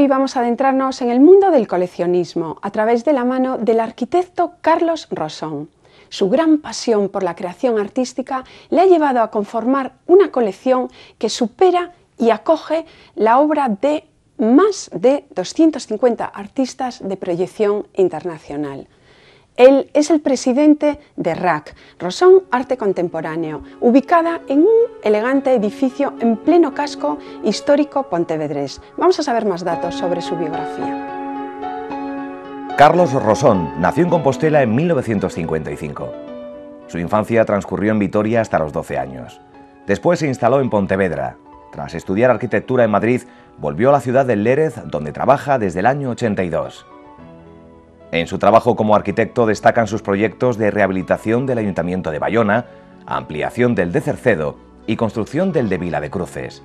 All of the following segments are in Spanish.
Hoy vamos a adentrarnos en el mundo del coleccionismo a través de la mano del arquitecto Carlos Rosón. Su gran pasión por la creación artística le ha llevado a conformar una colección que supera y acoge la obra de más de 250 artistas de proyección internacional. Él es el presidente de RAC, Rosón Arte Contemporáneo, ubicada en un elegante edificio en pleno casco histórico pontevedrés. Vamos a saber más datos sobre su biografía. Carlos Rosón nació en Compostela en 1955. Su infancia transcurrió en Vitoria hasta los 12 años. Después se instaló en Pontevedra. Tras estudiar arquitectura en Madrid, volvió a la ciudad de Lérez, donde trabaja desde el año 82. En su trabajo como arquitecto destacan sus proyectos de rehabilitación del Ayuntamiento de Bayona, ampliación del de Cercedo y construcción del de Vila de Cruces.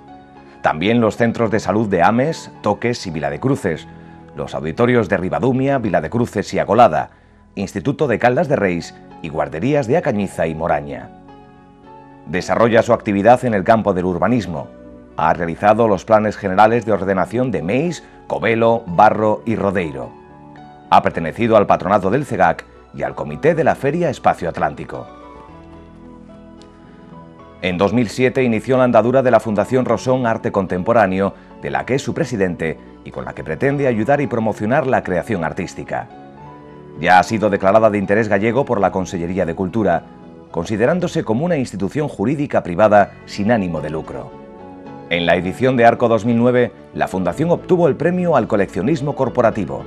También los centros de salud de Ames, Toques y Vila de Cruces, los auditorios de Ribadumia, Vila de Cruces y Agolada, Instituto de Caldas de Reis y guarderías de Acañiza y Moraña. Desarrolla su actividad en el campo del urbanismo. Ha realizado los planes generales de ordenación de Meis, Covelo, Barro y Rodeiro. Ha pertenecido al patronato del CEGAC e y al comité de la Feria Espacio Atlántico. En 2007 inició la andadura de la Fundación Rosón Arte Contemporáneo, de la que es su presidente y con la que pretende ayudar y promocionar la creación artística. Ya ha sido declarada de interés gallego por la Consellería de Cultura, considerándose como una institución jurídica privada sin ánimo de lucro. En la edición de Arco 2009, la Fundación obtuvo el premio al coleccionismo corporativo,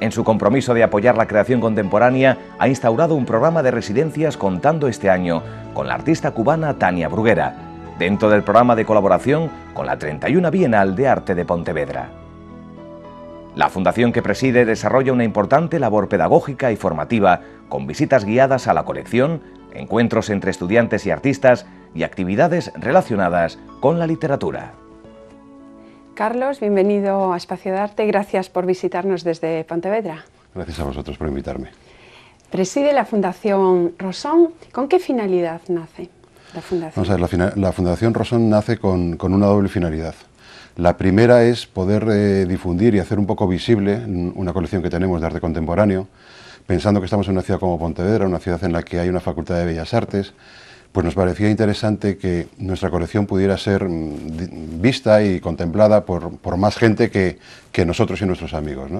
en su compromiso de apoyar la creación contemporánea, ha instaurado un programa de residencias contando este año con la artista cubana Tania Bruguera, dentro del programa de colaboración con la 31 Bienal de Arte de Pontevedra. La fundación que preside desarrolla una importante labor pedagógica y formativa, con visitas guiadas a la colección, encuentros entre estudiantes y artistas y actividades relacionadas con la literatura. Carlos, bienvenido a Espacio de Arte. Gracias por visitarnos desde Pontevedra. Gracias a vosotros por invitarme. Preside la Fundación Rosón. ¿Con qué finalidad nace la Fundación? Vamos la, Fundación Rosón nace con, una doble finalidad. La primera es poder eh, difundir y hacer un poco visible una colección que tenemos de arte contemporáneo, pensando que estamos en una ciudad como Pontevedra, una ciudad en la que hay una Facultad de Bellas Artes, pues nos parecía interesante que nuestra colección pudiera ser mm, vista y contemplada por, más gente que, nosotros y nuestros amigos.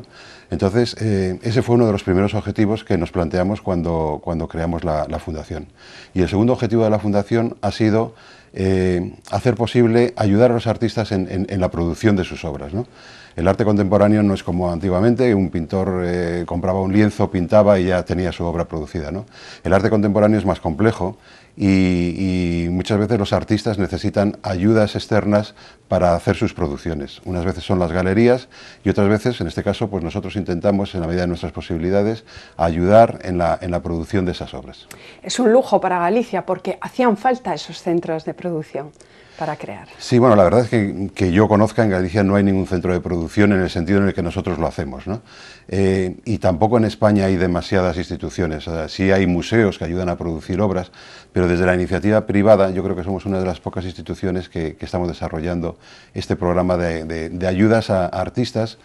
Entonces, eh, ese fue uno de los primeros objetivos que nos planteamos cuando, cuando creamos la, fundación. Y el segundo objetivo de la fundación ha sido eh, hacer posible ayudar a los artistas en, la producción de sus obras. ¿no? El arte contemporáneo no es como antiguamente, un pintor eh, compraba un lienzo, pintaba y ya tenía su obra producida. El arte contemporáneo es más complejo y, muchas veces los artistas necesitan ayudas externas para hacer sus producciones. Unas veces son las galerías y otras veces, en este caso, pues nosotros intentamos, en la medida de nuestras posibilidades, ayudar en la, en la producción de esas obras. Es un lujo para Galicia porque hacían falta esos centros de producción para crear? Sí, bueno, la verdad es que, yo conozca en Galicia no hay ningún centro de producción en el sentido en el que nosotros lo hacemos. Eh, y tampoco en España hay demasiadas instituciones. sí hay museos que ayudan a producir obras, pero desde la iniciativa privada yo creo que somos una de las pocas instituciones que, estamos desarrollando este programa de, ayudas a artistas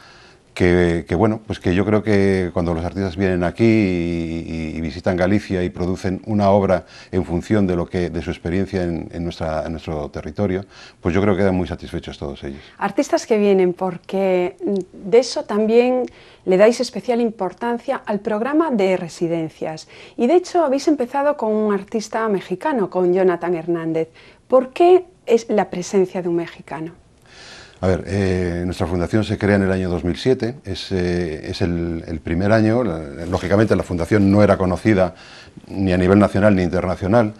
que, bueno, pues que yo creo que cuando los artistas vienen aquí y, visitan Galicia y producen una obra en función de lo que de su experiencia en, en nuestro territorio, pues yo creo que quedan muy satisfechos todos ellos. Artistas que vienen, porque de eso también le dais especial importancia al programa de residencias. Y de hecho habéis empezado con un artista mexicano, con Jonathan Hernández. ¿Por qué es la presencia de un mexicano? A ver, eh, nuestra fundación se crea en el año 2007, es, eh, el, primer año, lógicamente la fundación no era conocida ni a nivel nacional ni internacional,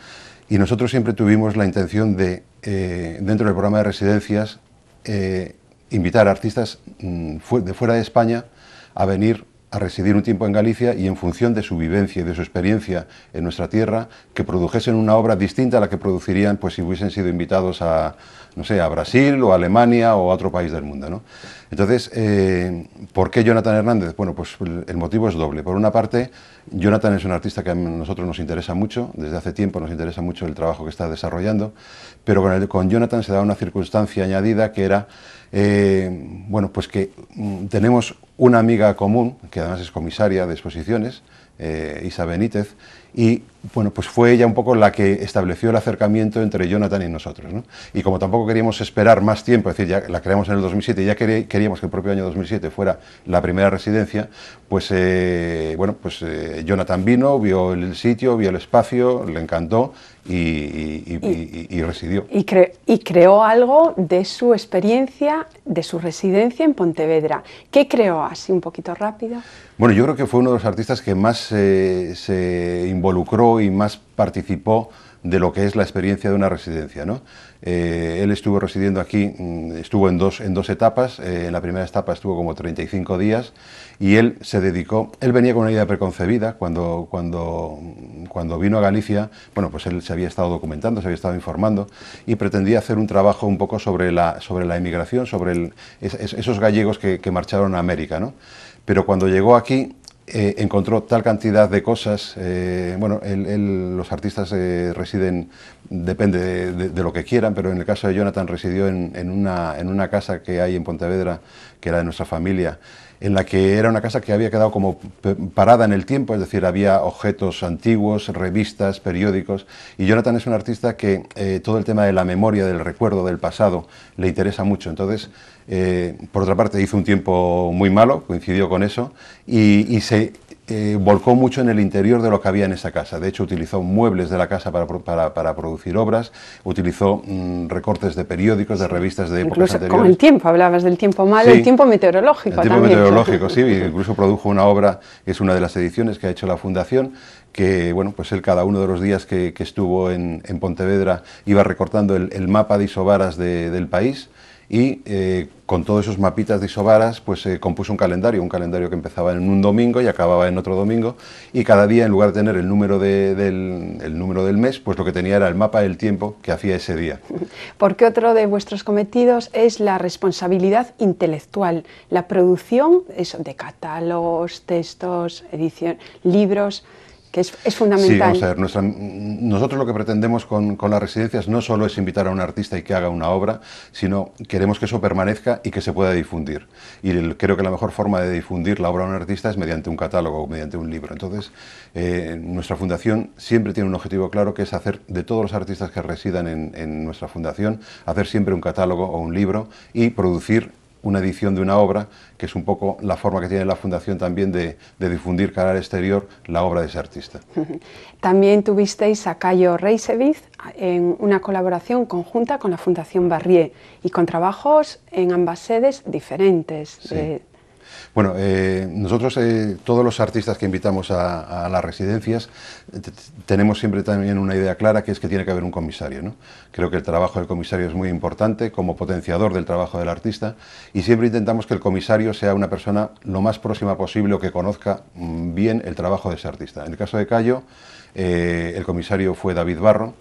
y nosotros siempre tuvimos la intención de, eh, dentro del programa de residencias, invitar a artistas mm, de fuera de España a venir a residir un tiempo en Galicia y en función de su vivencia y de su experiencia en nuestra tierra, que produjesen una obra distinta a la que producirían pues, si hubiesen sido invitados a, no sé, a Brasil o Alemania o a otro país del mundo. Entonces, eh, ¿por qué Jonathan Hernández? Bueno, pues el motivo es doble. Por una parte, Jonathan es un artista que a nosotros nos interesa mucho, desde hace tiempo nos interesa mucho el trabajo que está desarrollando, pero con, con Jonathan se da una circunstancia añadida que era eh, bueno, pues que mm, tenemos una amiga común, que además es comisaria de exposiciones, Isabel eh, Isa Benítez, y bueno, pues fue ella un poco la que estableció el acercamiento entre Jonathan y nosotros. Y como tampoco queríamos esperar más tiempo, es decir, ya la creamos en el 2007 y ya queríamos que el propio año 2007 fuera la primera residencia, pues eh, bueno, pues eh, Jonathan vino, vio el sitio, vio el espacio, le encantó y, residió. y, creó algo de su experiencia, de su residencia en Pontevedra. ¿Qué creó así un poquito rápido? Bueno, yo creo que fue uno de los artistas que más eh, se involucró y más participó de lo que es la experiencia de una residencia. ¿no? Eh, él estuvo residiendo aquí, mm, estuvo en dos, en dos etapas, eh, en la primera etapa estuvo como 35 días y él se dedicó, él venía con una idea preconcebida cuando, cuando, mm, cuando vino a Galicia, bueno, pues él se había estado documentando, se había estado informando y pretendía hacer un trabajo un poco sobre la, sobre la emigración, sobre esos gallegos que, marcharon a América. Pero cuando llegó aquí, eh, encontró tal cantidad de cosas. Eh, bueno, los artistas eh, residen, depende de, lo que quieran, pero en el caso de Jonathan residió en, una, en una casa que hay en Pontevedra, que era de nuestra familia, en la que era una casa que había quedado como parada en el tiempo, es decir, había objetos antiguos, revistas, periódicos, y Jonathan es un artista que eh, todo el tema de la memoria, del recuerdo, del pasado, le interesa mucho. Entonces, eh, por otra parte, hizo un tiempo muy malo, coincidió con eso, y se eh, volcó mucho en el interior de lo que había en esa casa. De hecho, utilizó muebles de la casa para, producir obras, utilizó mm, recortes de periódicos, de revistas de épocas incluso Con el tiempo, hablabas del tiempo malo, el tiempo meteorológico. El tiempo meteorológico, sí, incluso produjo una obra, es una de las ediciones que ha hecho la Fundación, que bueno, pues él cada uno de los días que, estuvo en, Pontevedra iba recortando el, mapa de Isobaras del país y eh, con todos esos mapitas de isobaras pues se eh, compuso un calendario, un calendario que empezaba en un domingo y acababa en otro domingo y cada día en lugar de tener el número, del, número del mes, pues lo que tenía era el mapa del tiempo que hacía ese día. Porque otro de vuestros cometidos es la responsabilidad intelectual, la producción de catálogos, textos, edición, libros que es, fundamental. Sí, vamos a ver, nosotros lo que pretendemos con, las residencias no solo es invitar a un artista y que haga una obra, sino queremos que eso permanezca y que se pueda difundir. Y creo que la mejor forma de difundir la obra de un artista es mediante un catálogo o mediante un libro. Entonces, eh, nuestra fundación siempre tiene un objetivo claro que es hacer de todos los artistas que residan en nuestra fundación, hacer siempre un catálogo o un libro y producir una edición de una obra, que es un poco la forma que tiene la Fundación también de, difundir cara al exterior la obra de ese artista. También tuvisteis a Cayo Reisevich en una colaboración conjunta con la Fundación Barrié y con trabajos en ambas sedes diferentes. Bueno, eh, nosotros, eh, todos los artistas que invitamos a, las residencias, eh, tenemos siempre también una idea clara que es que tiene que haber un comisario. ¿no? Creo que el trabajo del comisario es muy importante como potenciador del trabajo del artista y siempre intentamos que el comisario sea una persona lo más próxima posible o que conozca mm, bien el trabajo de ese artista. En el caso de Cayo, el comisario fue David Barro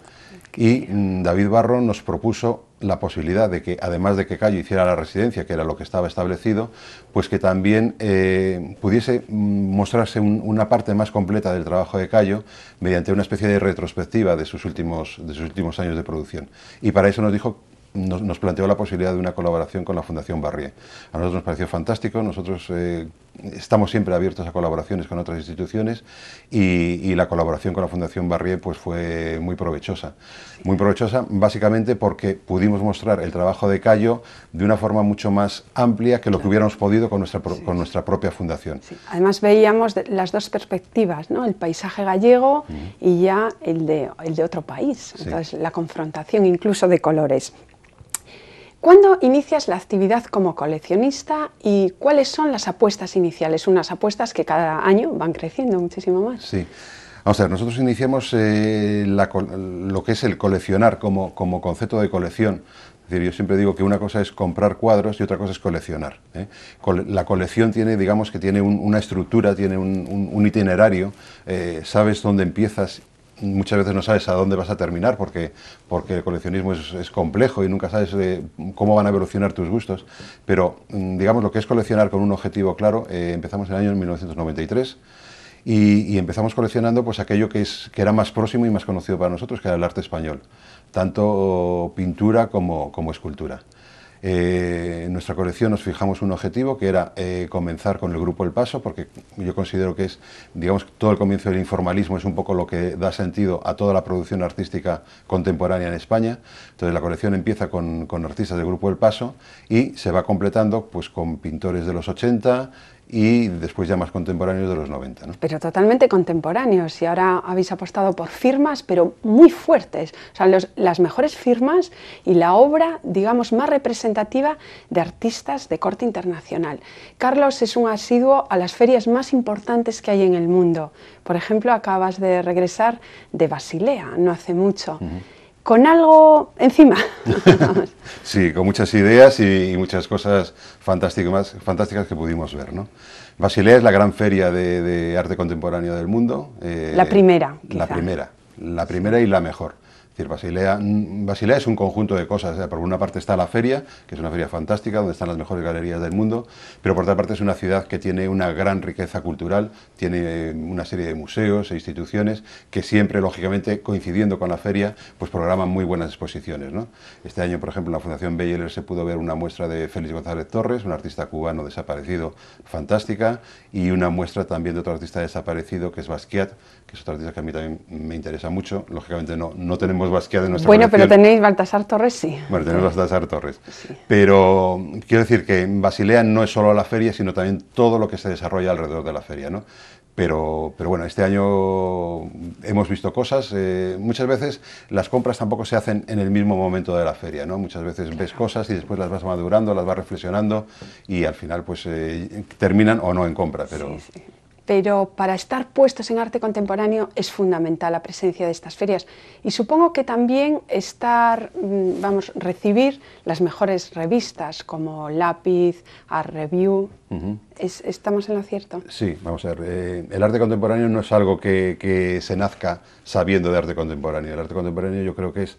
y mm, David Barro nos propuso la posibilidad de que, además de que Cayo hiciera la residencia, que era lo que estaba establecido, pues que también eh, pudiese mm, mostrarse una parte más completa del trabajo de Cayo mediante una especie de retrospectiva de sus últimos, de sus últimos años de producción. Y para eso nos dijo nos, planteó la posibilidad de una colaboración con la Fundación Barrié. A nosotros nos pareció fantástico, nosotros eh, estamos siempre abiertos a colaboraciones con otras instituciones y, la colaboración con la Fundación Barrié pues, fue muy provechosa. Muy provechosa básicamente porque pudimos mostrar el trabajo de Cayo de una forma mucho más amplia que lo que hubiéramos podido con nuestra, con nuestra propia fundación. Además veíamos las dos perspectivas, ¿no? el paisaje gallego y ya el de, el de otro país, entonces la confrontación incluso de colores. ¿Cuándo inicias la actividad como coleccionista y cuáles son las apuestas iniciales? Unas apuestas que cada año van creciendo muchísimo más. Sí. Vamos a ver, nosotros iniciamos eh, lo que es el coleccionar como, como concepto de colección. Es decir, yo siempre digo que una cosa es comprar cuadros y otra cosa es coleccionar. ¿eh? La colección tiene, digamos que tiene una estructura, tiene un, itinerario, eh, sabes dónde empiezas muchas veces no sabes a dónde vas a terminar porque, el coleccionismo es, complejo y nunca sabes eh, cómo van a evolucionar tus gustos, pero mm, digamos lo que es coleccionar con un objetivo claro, eh, empezamos en el año 1993. Y, empezamos coleccionando pues aquello que, era más próximo y más conocido para nosotros, que era el arte español, tanto pintura como escultura. Eh, en nuestra colección nos fijamos un objetivo que era eh, comenzar con el grupo El Paso, porque yo considero que es, digamos, todo el comienzo del informalismo es un poco lo que da sentido a toda la producción artística contemporánea en España. Entonces la colección empieza con, artistas del grupo El Paso y se va completando pues, con pintores de los 80, y después ya más contemporáneos de los 90. ¿no? Pero totalmente contemporáneos y ahora habéis apostado por firmas, pero muy fuertes. O sea, las mejores firmas y la obra, digamos, más representativa de artistas de corte internacional. Carlos es un asiduo a las ferias más importantes que hay en el mundo. Por ejemplo, acabas de regresar de Basilea no hace mucho con algo encima. sí, con muchas ideas y, muchas cosas fantásticas, fantásticas que pudimos ver. ¿no? Basilea es la gran feria de, arte contemporáneo del mundo. Eh, la primera. La primera, la primera y la mejor. Es Basilea, mm, Basilea es un conjunto de cosas. por una parte está la feria, que es una feria fantástica, donde están las mejores galerías del mundo, pero por otra parte es una ciudad que tiene una gran riqueza cultural, tiene una serie de museos e instituciones que siempre, lógicamente, coincidiendo con la feria, pues programan muy buenas exposiciones. Este año, por ejemplo, en la Fundación Beyeler se pudo ver una muestra de Félix González Torres, un artista cubano desaparecido, fantástica, y una muestra también de otro artista desaparecido, que es Basquiat, que es otro artista que a mí también me interesa mucho. Lógicamente no, no tenemos nuestra Bueno, pero tenéis Baltasar Torres, sí. Bueno, tenemos Baltasar Torres. Pero quiero decir que en Basilea no es solo la feria, sino también todo lo que se desarrolla alrededor de la feria, Pero, pero, bueno, este año hemos visto cosas. Eh, muchas veces las compras tampoco se hacen en el mismo momento de la feria, ¿no? Muchas veces ves cosas y después las vas madurando, las vas reflexionando y al final pues eh, terminan o no en compra, pero... Sí, pero para estar puestos en arte contemporáneo es fundamental la presencia de estas ferias y supongo que también estar, mm, vamos, recibir las mejores revistas como Lápiz, Art Review, ¿estamos en lo cierto? Sí, vamos a ver, eh, el arte contemporáneo no es algo que se nazca sabiendo de arte contemporáneo, el arte contemporáneo yo creo que es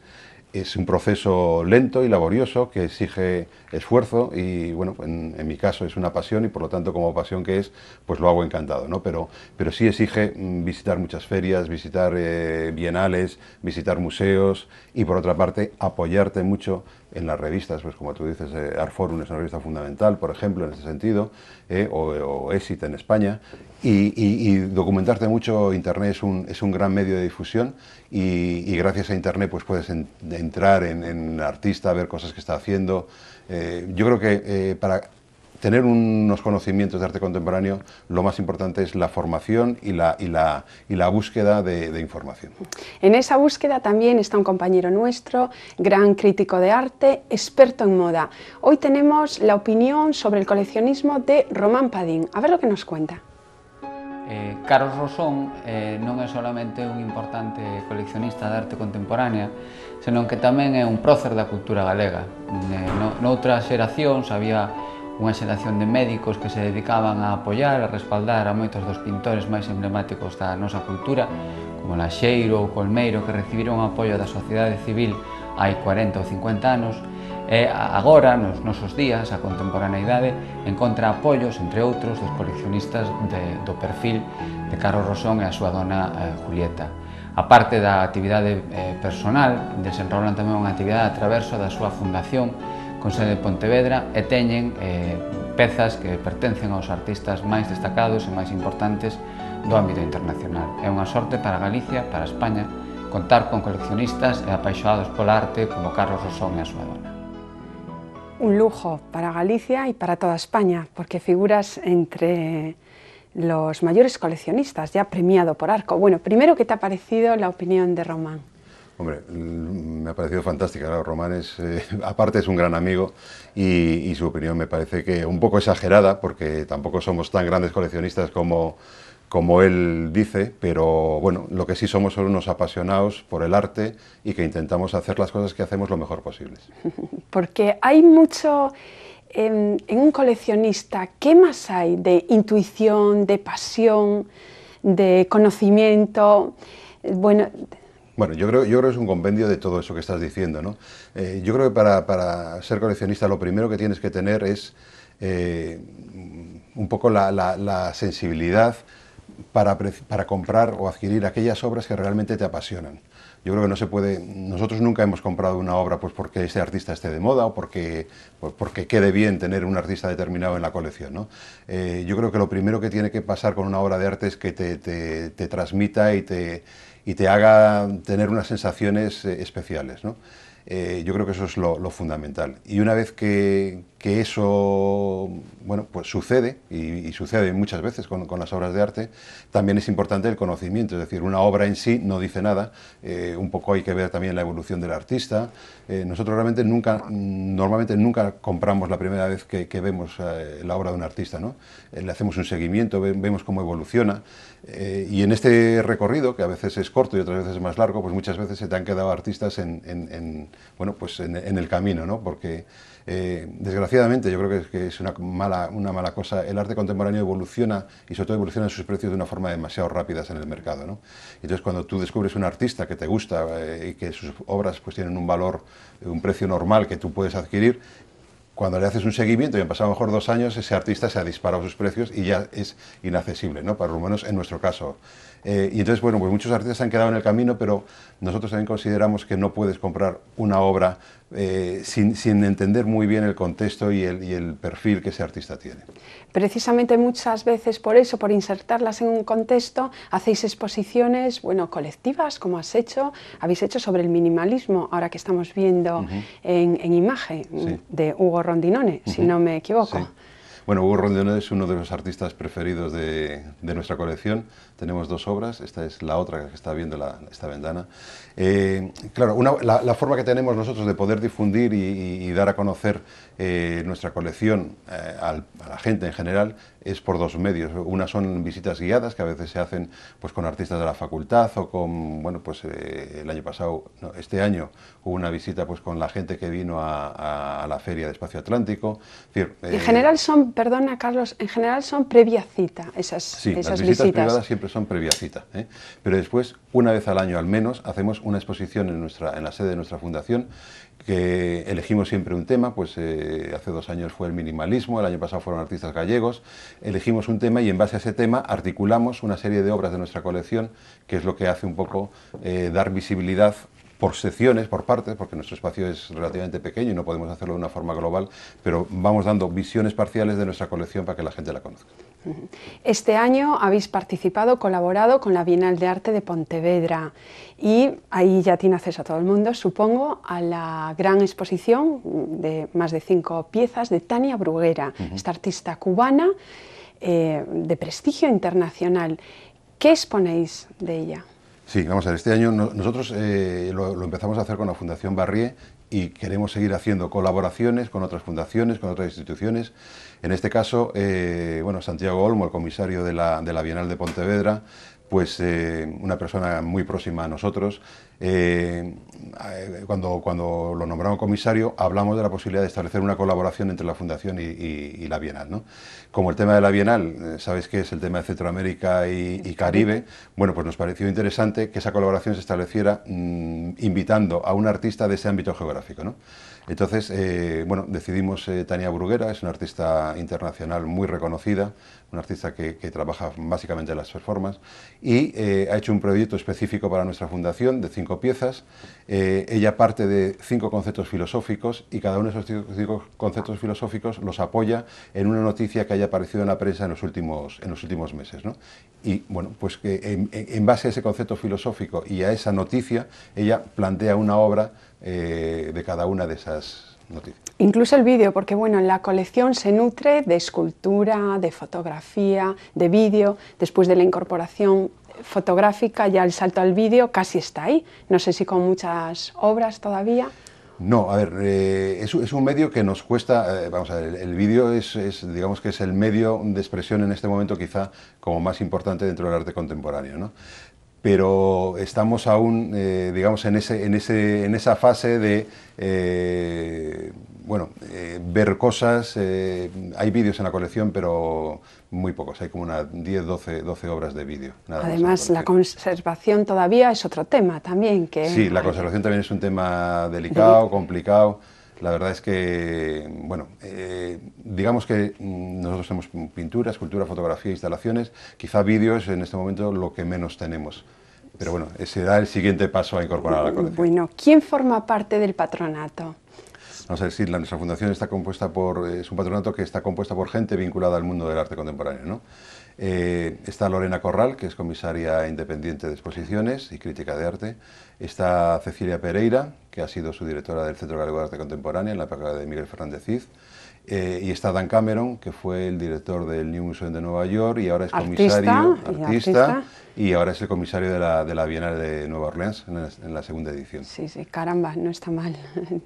es un proceso lento y laborioso que exige esfuerzo y bueno, en, mi caso es una pasión y por lo tanto como pasión que es, pues lo hago encantado, ¿no? Pero, pero sí exige mm, visitar muchas ferias, visitar eh, bienales, visitar museos y por otra parte apoyarte mucho en las revistas, pues como tú dices, eh, Art Arforum es una revista fundamental, por ejemplo, en ese sentido, eh, o, Éxito Exit en España, y, documentarte mucho, Internet es un, es un gran medio de difusión y, gracias a Internet pues puedes entrar en, artista, ver cosas que está haciendo. Eh, yo creo que para tener unos conocimientos de arte contemporáneo, lo más importante es la formación y la, y la, búsqueda de, información. En esa búsqueda también está un compañero nuestro, gran crítico de arte, experto en moda. Hoy tenemos la opinión sobre el coleccionismo de Román Padín. A ver lo que nos cuenta. Eh, Carlos Rosón eh, no es solamente un importante coleccionista de arte contemporánea, ...sino que también es un prócer la cultura galega. no, noutras sabía había unha xeración de médicos que se dedicaban a apoiar, a respaldar a moitos dos pintores máis emblemáticos da nosa cultura, como Laxeiro ou Colmeiro, que recibiron o apoio da sociedade civil hai 40 ou 50 anos, e agora, nos nosos días, a contemporaneidade encontra apoios, entre outros, dos coleccionistas de, do perfil de Carlos Rosón e a súa dona eh, Julieta. A parte da actividade eh, personal, desenrolan tamén unha actividade a traverso da súa fundación con sede de Pontevedra e teñen eh, pezas que pertencen aos artistas máis destacados e máis importantes do ámbito internacional. É unha sorte para Galicia, para España, contar con coleccionistas e apaixoados pola arte como Carlos Rosón e a súa dona. Un lujo para Galicia e para toda España, porque figuras entre los mayores coleccionistas, ya premiado por Arco. Bueno, primero, ¿qué te ha parecido la opinión de Román? Hombre, mm, me ha parecido fantástica. Román es, eh, aparte es un gran amigo y, su opinión me parece que un poco exagerada, porque tampoco somos tan grandes coleccionistas como, como él dice, pero bueno, lo que sí somos son unos apasionados por el arte y que intentamos hacer las cosas que hacemos lo mejor posible. Porque hay mucho em, en un coleccionista, ¿qué más hay de intuición, de pasión, de conocimiento? Bueno, bueno, yo creo, yo creo que es un compendio de todo eso que estás diciendo, ¿no? Eh, yo creo que para, ser coleccionista lo primero que tienes que tener es eh, un poco la, sensibilidad para, comprar o adquirir aquellas obras que realmente te apasionan. Yo creo que no se puede, nosotros nunca hemos comprado una obra pues porque ese artista esté de moda o porque, pues, porque quede bien tener un artista determinado en la colección. Eh, yo creo que lo primero que tiene que pasar con una obra de arte es que te, te transmita y te, y te haga tener unas sensaciones eh, especiales. Eh, yo creo que eso es lo fundamental. Y una vez que, que eso bueno, pues sucede, y, sucede muchas veces con, las obras de arte, también es importante el conocimiento, es decir, una obra en sí no dice nada, eh, un poco hay que ver también la evolución del artista. Eh, nosotros realmente nunca, normalmente nunca compramos la primera vez que, vemos eh, la obra de un artista, ¿no? le hacemos un seguimiento, vemos cómo evoluciona, y en este recorrido, que a veces es corto y otras veces es más largo, pues muchas veces se te han quedado artistas en, bueno, pues en, en el camino, ¿no? porque eh, desgraciadamente, yo creo que es, una, mala, cosa. El arte contemporáneo evoluciona y sobre todo evoluciona en sus precios de una forma demasiado rápida en el mercado. ¿no? Entonces, cuando tú descubres un artista que te gusta eh, y que sus obras pues, tienen un valor, un precio normal que tú puedes adquirir, cuando le haces un seguimiento y han pasado a lo mejor dos años, ese artista se ha disparado sus precios y ya es inaccesible, ¿no? Para lo menos en nuestro caso. Eh, y entonces, bueno, pues muchos artistas han quedado en el camino, pero nosotros también consideramos que no puedes comprar una obra eh, sin, entender muy bien el contexto y el, perfil que ese artista tiene. Precisamente muchas veces por eso, por insertarlas en un contexto, hacéis exposiciones, bueno, colectivas, como has hecho, habéis hecho sobre el minimalismo, ahora que estamos viendo en, imagen de Hugo Rondinone, si no me equivoco. Bueno, Hugo Rondinone es uno de los artistas preferidos de nuestra colección, tenemos dos obras, esta es la otra que está viendo la, esta ventana. Eh, claro, una, la, forma que tenemos nosotros de poder difundir y, dar a conocer eh, nuestra colección eh, a la gente en general es por dos medios. Una son visitas guiadas que a veces se hacen pues, con artistas de la facultad o con, bueno, pues el año pasado, este año hubo una visita pues, con la gente que vino a, la Feria de Espacio Atlántico. en general son, perdona Carlos, en general son previa cita esas, visitas. privadas son previa cita. ¿eh? Pero después, una vez al año al menos, hacemos una exposición en, nuestra, en la sede de nuestra fundación que elegimos siempre un tema, pues eh, hace dos años fue el minimalismo, el año pasado fueron artistas gallegos, elegimos un tema y en base a ese tema articulamos una serie de obras de nuestra colección, que es lo que hace un poco eh, dar visibilidad por secciones, por partes, porque nuestro espacio es relativamente pequeño y no podemos hacerlo de una forma global, pero vamos dando visiones parciales de nuestra colección para que la gente la conozca. Este año habéis participado, colaborado con la Bienal de Arte de Pontevedra y ahí ya tiene acceso a todo el mundo, supongo, a la gran exposición de más de cinco piezas de Tania Bruguera, esta artista cubana eh, de prestigio internacional. ¿Qué exponéis de ella? Sí, vamos a ver, este año nosotros eh, lo, lo, empezamos a hacer con la Fundación Barrié y queremos seguir haciendo colaboraciones con otras fundaciones, con otras instituciones. En este caso, eh, bueno, Santiago Olmo, el comisario de la, de la Bienal de Pontevedra, pues eh, una persona muy próxima a nosotros, eh, eh, cuando, cuando lo nombramos comisario, hablamos de la posibilidad de establecer una colaboración entre la Fundación y, la Bienal. ¿no? Como el tema de la Bienal, sabéis que es el tema de Centroamérica y, Caribe, bueno, pues nos pareció interesante que esa colaboración se estableciera mm, invitando a un artista de ese ámbito geográfico. ¿no? Entonces, bueno, decidimos Tania Bruguera, es una artista internacional muy reconocida, un artista que, trabaja básicamente las performances, y eh, ha hecho un proyecto específico para nuestra fundación de cinco piezas. Eh, ella parte de cinco conceptos filosóficos y cada uno de esos cinco conceptos filosóficos los apoya en una noticia que haya aparecido en la prensa en los últimos, en los últimos meses. Y bueno, pues que en, base a ese concepto filosófico y a esa noticia, ella plantea una obra eh, de cada una de esas noticias. Incluso el vídeo, porque bueno, la colección se nutre de escultura, de fotografía, de vídeo. Después de la incorporación fotográfica, ya el salto al vídeo casi está ahí. No sé si con muchas obras todavía. No, a ver, eh, es, un medio que nos cuesta, eh, vamos a ver, el, vídeo es, es, digamos que es el medio de expresión en este momento quizá como más importante dentro del arte contemporáneo, ¿no? pero estamos aún, eh, digamos, en, ese, esa fase de, eh, bueno, eh, ver cosas. hay vídeos en la colección, pero muy pocos. Hay como unas 10, 12, 12 obras de vídeo. Además, la, la conservación todavía es otro tema también. que Sí, la conservación también es un tema delicado, complicado. La verdad es que, bueno, eh, digamos que mm, nosotros tenemos pintura, escultura, fotografía, instalaciones, quizá vídeos en este momento lo que menos tenemos. Pero bueno, ese da el siguiente paso a incorporar a la colección. Bueno, ¿quién forma parte del patronato? Vamos a decir, la, nuestra fundación está compuesta por, es un patronato que está compuesta por gente vinculada al mundo del arte contemporáneo, ¿no? Eh, está Lorena Corral, que es comisaria independiente de exposiciones y crítica de arte. Está Cecilia Pereira, que ha sido su directora del Centro Galego de Arte Contemporánea en la época de Miguel Fernández Cid. Eh, y está Dan Cameron, que fue el director del New Museum de Nueva York y ahora es comisario, artista, y, ahora es el comisario de la, de la Bienal de Nueva Orleans en la, segunda edición. Sí, sí, caramba, no está mal.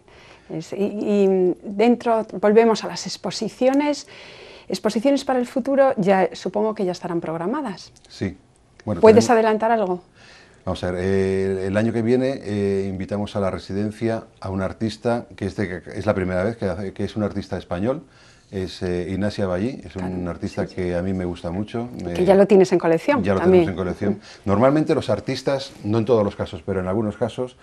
y dentro, volvemos a las exposiciones. Exposiciones para el futuro, ya supongo que ya estarán programadas. Sí. ¿Puedes adelantar algo? Vamos a ver, eh, el año que viene eh, invitamos a la residencia a un artista que es, la primera vez que, es un artista español. Es eh, Ignacia Ballí, es un artista que a mí me gusta mucho. que ya lo tienes en colección. Ya lo tenemos en colección. Normalmente los artistas, no en todos los casos, pero en algunos casos,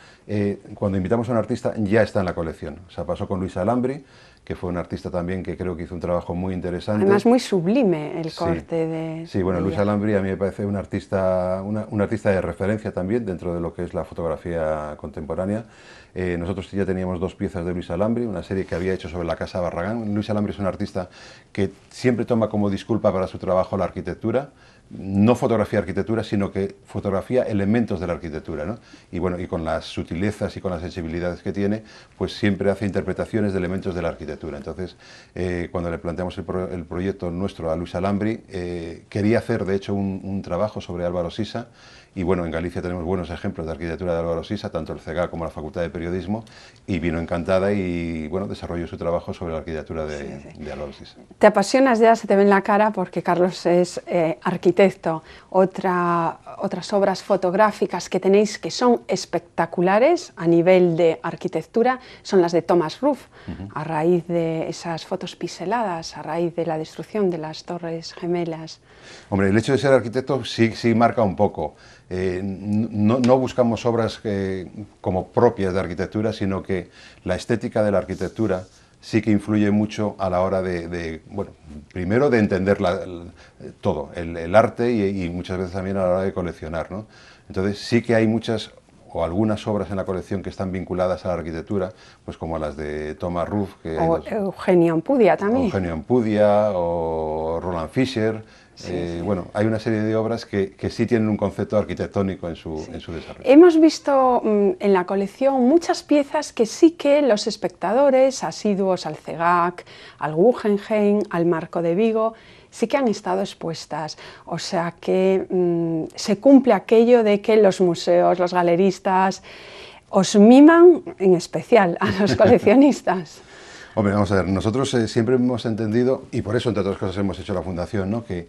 cuando invitamos a un artista ya está en la colección. O sea, pasó con Luis Alambri, que fue un artista también que creo que hizo un trabajo muy interesante. Además, muy sublime el corte de. Sí, bueno, Luis Alambri a mí me parece un artista, un artista de referencia también dentro de lo que es la fotografía contemporánea. Eh, nosotros ya teníamos dos piezas de Luis Alambri, una serie que había hecho sobre la Casa Barragán. Luis Alambri es un artista que siempre toma como disculpa para su trabajo la arquitectura no fotografía arquitectura, sino que fotografía elementos de la arquitectura. Y bueno, y con las sutilezas y con las sensibilidades que tiene, pues siempre hace interpretaciones de elementos de la arquitectura. Entonces, eh, cuando le planteamos el, proyecto nuestro a Luis Alambri, eh, quería hacer, de hecho, un, un trabajo sobre Álvaro Sisa, y bueno, en Galicia tenemos buenos ejemplos de arquitectura de Álvaro Sisa, tanto el CEGA como la Facultad de Periodismo, y vino encantada y bueno, desarrolló su trabajo sobre la arquitectura de, Álvaro Sisa. Te apasionas ya, se te ve en la cara, porque Carlos es eh, arquitecto. Otra, otras obras fotográficas que tenéis que son espectaculares a nivel de arquitectura son las de Thomas Ruff, a raíz de esas fotos piseladas, a raíz de la destrucción de las Torres Gemelas. Hombre, el hecho de ser arquitecto sí, sí marca un poco. Eh, no, buscamos obras eh, como propias de arquitectura, sino que la estética de la arquitectura sí que influye mucho a la hora de, bueno, primero de entender todo, el, arte y, muchas veces también a la hora de coleccionar. Entonces sí que hay muchas o algunas obras en la colección que están vinculadas a la arquitectura, pues como las de Thomas Ruff. o Eugenio Ampudia también. Eugenio Ampudia o Roland Fischer eh, bueno, hay una serie de obras que, sí tienen un concepto arquitectónico en su, desarrollo. Hemos visto mm, en la colección muchas piezas que sí que los espectadores asiduos al CEGAC, al Guggenheim, al Marco de Vigo, sí que han estado expuestas. O sea que mm, se cumple aquello de que los museos, los galeristas, os miman en especial a los coleccionistas. Hombre, vamos a ver, nosotros eh, siempre hemos entendido, y por eso, entre otras cosas, hemos hecho la fundación, ¿no? que,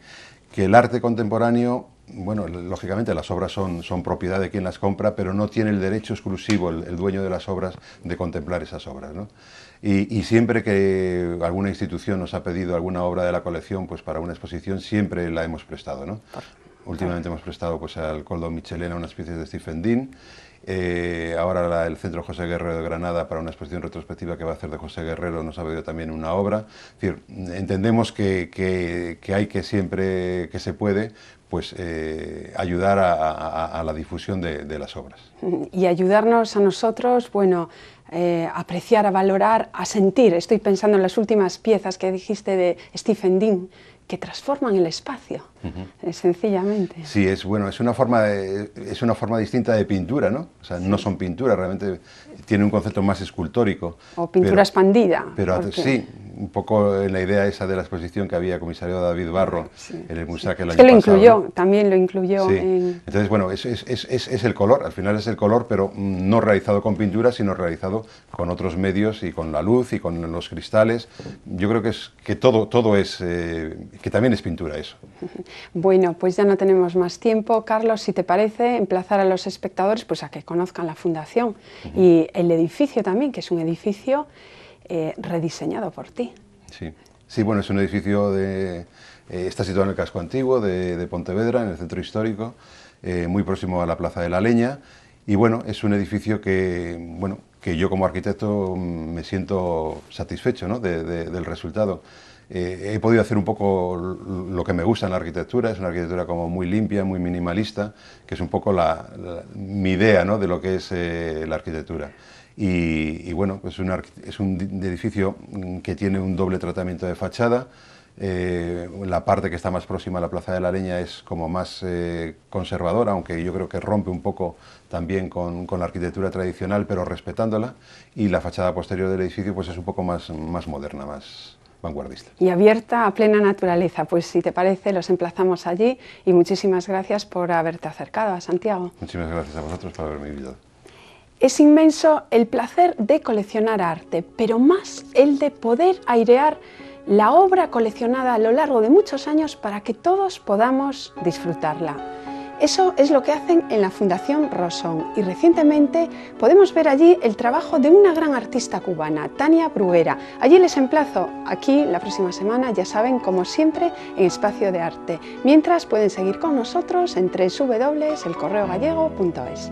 el arte contemporáneo, bueno, lógicamente las obras son, propiedad de quien las compra, pero no tiene el derecho exclusivo el, dueño de las obras de contemplar esas obras. Y, siempre que alguna institución nos ha pedido alguna obra de la colección pues para una exposición, siempre la hemos prestado. Últimamente hemos prestado pues, al Coldo Michelena una piezas de Stephen Dean eh, ahora el Centro José Guerrero de Granada para una exposición retrospectiva que va a hacer de José Guerrero nos ha pedido también una obra. entendemos que, hay que siempre que se puede pues eh, ayudar a, la difusión de, las obras. Y ayudarnos a nosotros, bueno, eh, apreciar, a valorar, a sentir. Estoy pensando en las últimas piezas que dijiste de Stephen Dean, que transforman el espacio sencillamente. Sí, es bueno, es una forma es una forma distinta de pintura, ¿no? O sea, no son pinturas, realmente tiene un concepto más escultórico. O pintura expandida. Pero sí, un poco en la idea esa de la exposición que había comisario David Barro ah, en el museo que el que lo incluyó, también lo incluyó. En... Entonces, bueno, es, es, el color, al final es el color, pero no realizado con pintura, sino realizado con otros medios y con la luz y con los cristales. Yo creo que es que todo, todo es, eh, que también es pintura eso. Bueno, pues ya no tenemos más tiempo. Carlos, si te parece, emplazar a los espectadores pues, a que conozcan la fundación y el edificio también, que es un edificio eh, rediseñado por ti. Sí. sí, bueno, es un edificio de... Eh, está situado en el casco antiguo de, Pontevedra, en el centro histórico, eh, muy próximo a la Plaza de la Leña. Y bueno, es un edificio que, bueno, que yo como arquitecto mm, me siento satisfecho ¿no? del resultado. Eh, he podido hacer un poco lo que me gusta en la arquitectura, es una arquitectura como muy limpia, muy minimalista, que es un poco mi idea de lo que es eh, la arquitectura. Y, bueno, pues es un edificio mm, que tiene un doble tratamiento de fachada, eh, la parte que está más próxima a la Plaza de la Leña es como más conservadora, aunque yo creo que rompe un poco también con, la arquitectura tradicional, pero respetándola, y la fachada posterior del edificio pues es un poco más, más moderna, más, y abierta a plena naturaleza. Pues si te parece, los emplazamos allí y muchísimas gracias por haberte acercado a Santiago. Muchísimas gracias a vosotros por haberme invitado. Es inmenso el placer de coleccionar arte, pero más el de poder airear la obra coleccionada a lo largo de muchos años para que todos podamos disfrutarla. Eso es lo que hacen en la Fundación Rosón y recientemente podemos ver allí el trabajo de una gran artista cubana, Tania Bruguera. Allí les emplazo, aquí la próxima semana, ya saben, como siempre, en Espacio de Arte. Mientras pueden seguir con nosotros en www.elcorreogallego.es.